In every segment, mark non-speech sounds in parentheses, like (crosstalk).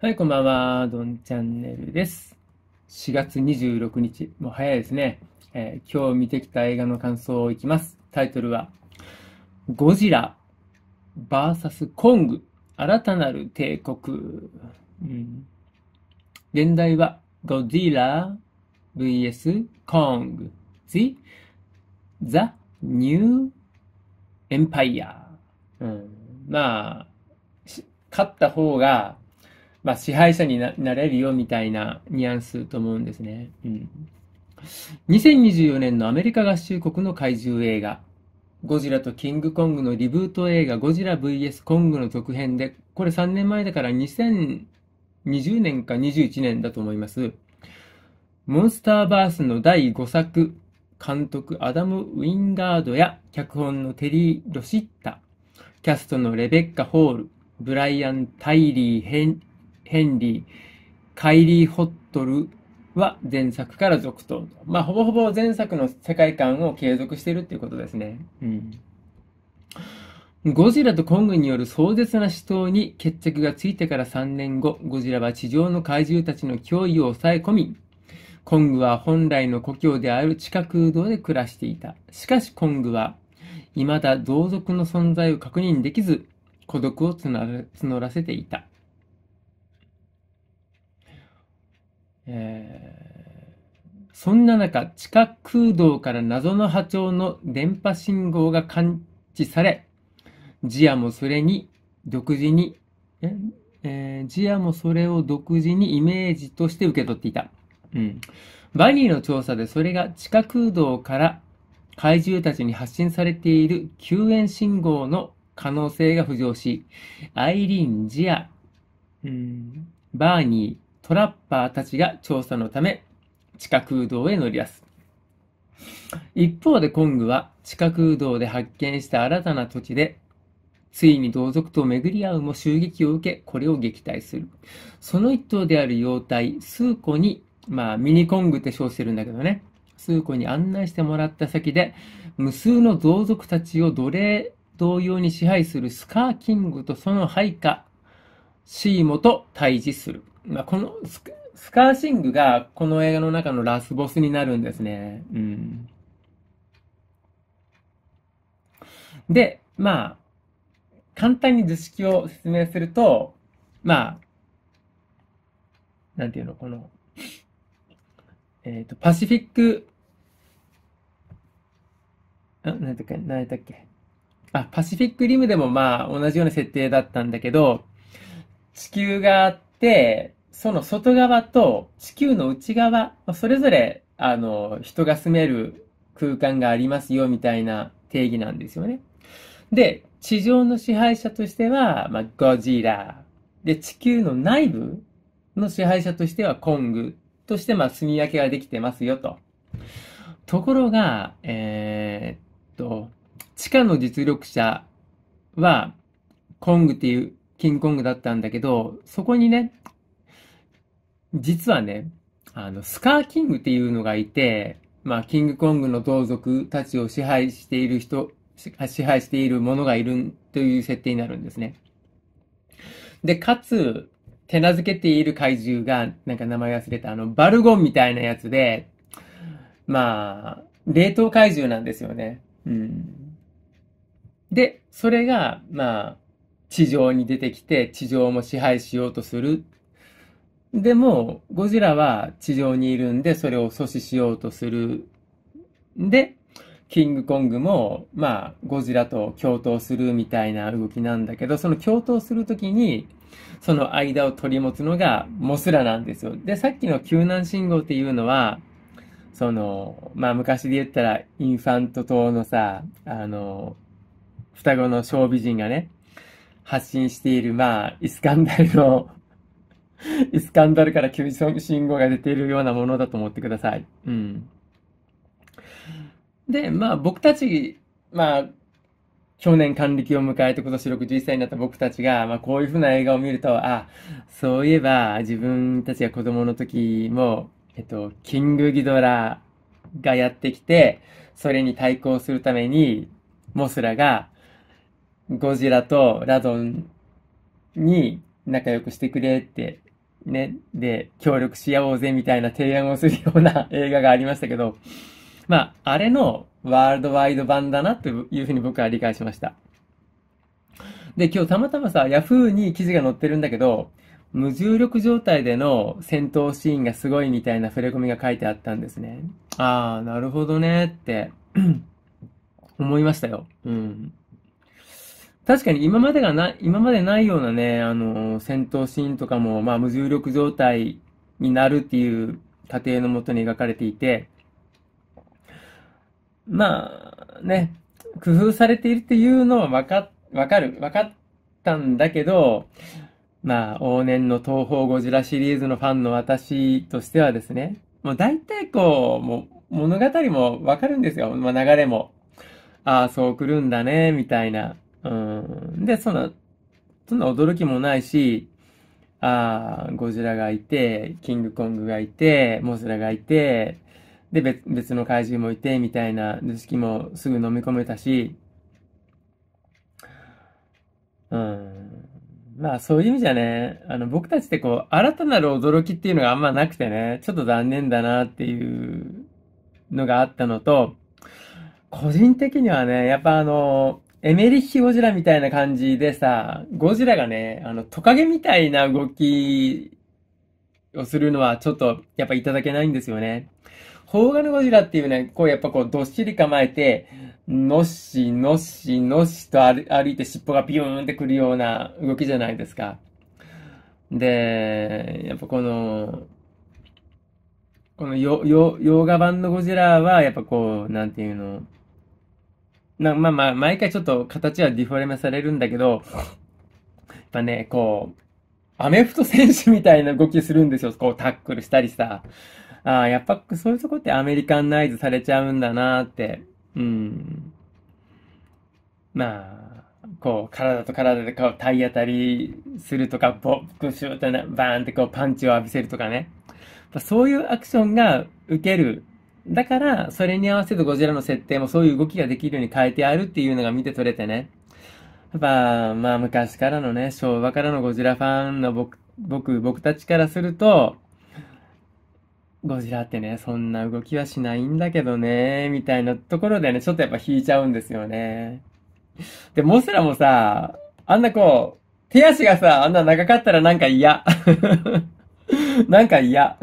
はい、こんばんは。どんチャンネルです。4月26日、もう早いですね、えー、今日見てきた映画の感想をいきます。タイトルは、ゴジラ VS コング、新たなる帝国。うん、現代は、ゴジラ VS コング。The, the New Empire。うん、まあ、勝った方がまあ、支配者になれるよみたいなニュアンスと思うんですね。うん。2024年のアメリカ合衆国の怪獣映画、ゴジラとキングコングのリブート映画、ゴジラ VS コングの続編で、これ3年前だから2020年か21年だと思います。モンスターバースの第5作、監督アダム・ウィンガードや脚本のテリー・ロシッタ、キャストのレベッカ・ホール、ブライアン・タイリー・ヘンヘンリー、カイリー・ホットルは前作から続投と。まあ、ほぼほぼ前作の世界観を継続しているっていうことですね。うん。ゴジラとコングによる壮絶な死闘に決着がついてから3年後、ゴジラは地上の怪獣たちの脅威を抑え込み、コングは本来の故郷である地下空洞で暮らしていた。しかしコングは、未だ同族の存在を確認できず、孤独を募らせていた。えー、そんな中、地下空洞から謎の波長の電波信号が感知され、ジアもそれに独自に、ええー、ジアもそれを独自にイメージとして受け取っていた。うん。バニーの調査でそれが地下空洞から怪獣たちに発信されている救援信号の可能性が浮上し、アイリーン、ジア、うん、バーニー、トラッパーたちが調査のため地下空洞へ乗り出す。一方でコングは地下空洞で発見した新たな土地でついに同族と巡り合うも襲撃を受けこれを撃退するその一頭である妖体スーコにまあミニコングって称してるんだけどねスーコに案内してもらった先で無数の同族たちを奴隷同様に支配するスカーキングとその配下シーモと対峙するまあ、このス、スカーシングがこの映画の中のラスボスになるんですね。うん。で、まあ、簡単に図式を説明すると、まあ、なんていうの、この、えっ、ー、と、パシフィック、あ、なんだっけ、なんだっけ。あ、パシフィックリムでもまあ同じような設定だったんだけど、地球があって、その外側と地球の内側、それぞれ、あの、人が住める空間がありますよ、みたいな定義なんですよね。で、地上の支配者としては、まあ、ゴジラ。で、地球の内部の支配者としてはコングとして、まあ、住み分けができてますよ、と。ところが、えー、っと、地下の実力者は、コングっていう、キングコングだったんだけど、そこにね、実はね、あの、スカーキングっていうのがいて、まあ、キングコングの同族たちを支配している人、支配している者がいるという設定になるんですね。で、かつ、手なずけている怪獣が、なんか名前忘れた、あの、バルゴンみたいなやつで、まあ、冷凍怪獣なんですよね。うん。で、それが、まあ、地上に出てきて、地上も支配しようとするでも、ゴジラは地上にいるんで、それを阻止しようとする。んで、キングコングも、まあ、ゴジラと共闘するみたいな動きなんだけど、その共闘するときに、その間を取り持つのがモスラなんですよ。で、さっきの救難信号っていうのは、その、まあ昔で言ったら、インファント島のさ、あの、双子の小美人がね、発信している、まあ、イスカンダルの (laughs) イスカンダルから急に信号が出ているようなものだと思ってください。うん。で、まあ僕たち、まあ、去年還暦を迎えて今年61歳になった僕たちが、まあこういうふうな映画を見ると、あ、そういえば自分たちが子供の時も、えっと、キングギドラがやってきて、それに対抗するために、モスラが、ゴジラとラドンに仲良くしてくれってね、で、協力し合おうぜみたいな提案をするような映画がありましたけど、まあ、あれのワールドワイド版だなというふうに僕は理解しました。で、今日たまたまさ、Yahoo に記事が載ってるんだけど、無重力状態での戦闘シーンがすごいみたいな触れ込みが書いてあったんですね。ああ、なるほどねって思いましたよ。うん。確かに今までがな、今までないようなね、あの、戦闘シーンとかも、まあ、無重力状態になるっていう過程のもとに描かれていて、まあ、ね、工夫されているっていうのはわか、わかる、わかったんだけど、まあ、往年の東方ゴジラシリーズのファンの私としてはですね、もう大体こう、もう物語もわかるんですよ。まあ流れも。ああ、そう来るんだね、みたいな。うん。で、そんな、そんな驚きもないし、ああ、ゴジラがいて、キングコングがいて、モスラがいて、で、別別の怪獣もいて、みたいな図式もすぐ飲み込めたし、うん。まあ、そういう意味じゃね、あの、僕たちってこう、新たなる驚きっていうのがあんまなくてね、ちょっと残念だなっていうのがあったのと、個人的にはね、やっぱあの、エメリッヒゴジラみたいな感じでさ、ゴジラがね、あの、トカゲみたいな動きをするのはちょっとやっぱいただけないんですよね。邦画のゴジラっていうね、こうやっぱこうどっしり構えて、のっしのっしのっしと歩いて尻尾がビューンってくるような動きじゃないですか。で、やっぱこの、このよ、よ、洋画版のゴジラはやっぱこう、なんていうの、なまあまあ、毎回ちょっと形はディフォルメされるんだけど、やっぱね、こう、アメフト選手みたいな動きするんですよ。こう、タックルしたりさ。ああ、やっぱそういうとこってアメリカンナイズされちゃうんだなって。うん。まあ、こう、体と体でこう、体当たりするとか、ボクシューってな、バーンってこう、パンチを浴びせるとかね。そういうアクションが受けるだから、それに合わせてゴジラの設定もそういう動きができるように変えてあるっていうのが見て取れてね。やっぱ、まあ昔からのね、昭和からのゴジラファンの僕、僕、僕たちからすると、ゴジラってね、そんな動きはしないんだけどね、みたいなところでね、ちょっとやっぱ引いちゃうんですよね。で、モスラもさ、あんなこう、手足がさ、あんな長かったらなんか嫌。(laughs) なんか嫌。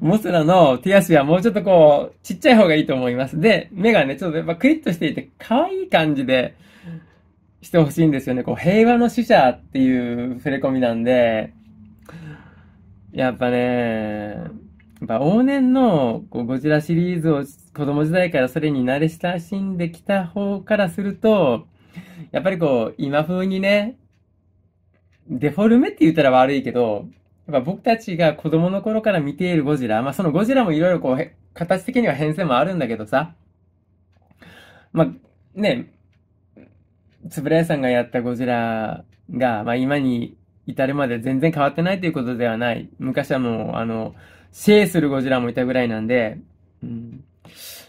モスラの手足はもうちょっとこう、ちっちゃい方がいいと思います。で、目がね、ちょっとやっぱクリッとしていて、可愛い感じでしてほしいんですよね。こう、平和の使者っていう触れ込みなんで、やっぱね、やっぱ往年のこうゴジラシリーズを子供時代からそれに慣れ親しんできた方からすると、やっぱりこう、今風にね、デフォルメって言ったら悪いけど、やっぱ僕たちが子供の頃から見ているゴジラ、まあそのゴジラもいろいろこう、形的には変遷もあるんだけどさ、まあね、つぶらやさんがやったゴジラが、まあ今に至るまで全然変わってないということではない。昔はもう、あの、シェイするゴジラもいたぐらいなんで、うん。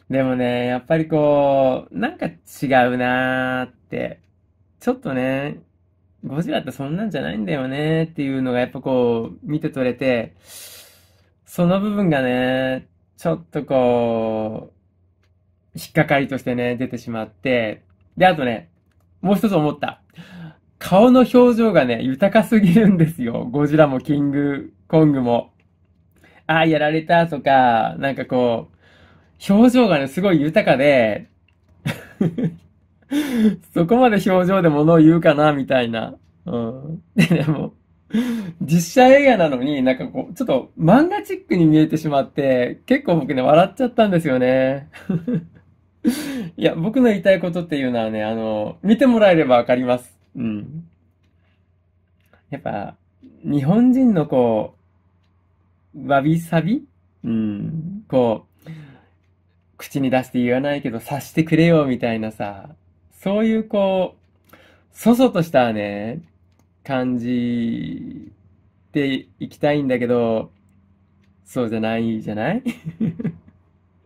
でもね、やっぱりこう、なんか違うなーって、ちょっとね、ゴジラってそんなんじゃないんだよねっていうのがやっぱこう、見て取れて、その部分がね、ちょっとこう、引っかかりとしてね、出てしまって、で、あとね、もう一つ思った。顔の表情がね、豊かすぎるんですよ。ゴジラもキングコングも。ああ、やられたとか、なんかこう、表情がね、すごい豊かで (laughs) そこまで表情で物を言うかな、みたいな。うん。で、も、実写映画なのに、なんかこう、ちょっと漫画チックに見えてしまって、結構僕ね、笑っちゃったんですよね。(laughs) いや、僕の言いたいことっていうのはね、あの、見てもらえればわかります。うん。やっぱ、日本人のこう、わびさびうん。こう、口に出して言わないけど、察してくれよ、みたいなさ、そういうこう、そそとしたね、感じていきたいんだけど、そうじゃないじゃない (laughs)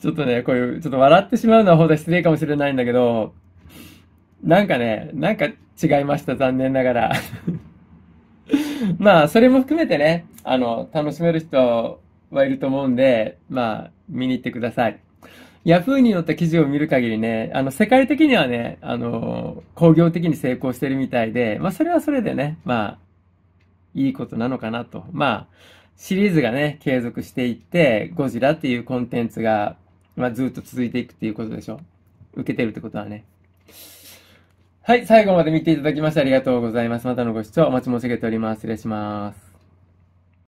ちょっとね、こういう、ちょっと笑ってしまうのはほど失礼かもしれないんだけど、なんかね、なんか違いました、残念ながら。(laughs) まあ、それも含めてね、あの、楽しめる人はいると思うんで、まあ、見に行ってください。ヤフーに載った記事を見る限りね、あの、世界的にはね、あの、工業的に成功してるみたいで、まあ、それはそれでね、まあ、いいことなのかなと。まあ、シリーズがね、継続していって、ゴジラっていうコンテンツが、まあ、ずっと続いていくっていうことでしょ。受けてるってことはね。はい、最後まで見ていただきましてありがとうございます。またのご視聴お待ち申し上げております。失礼します。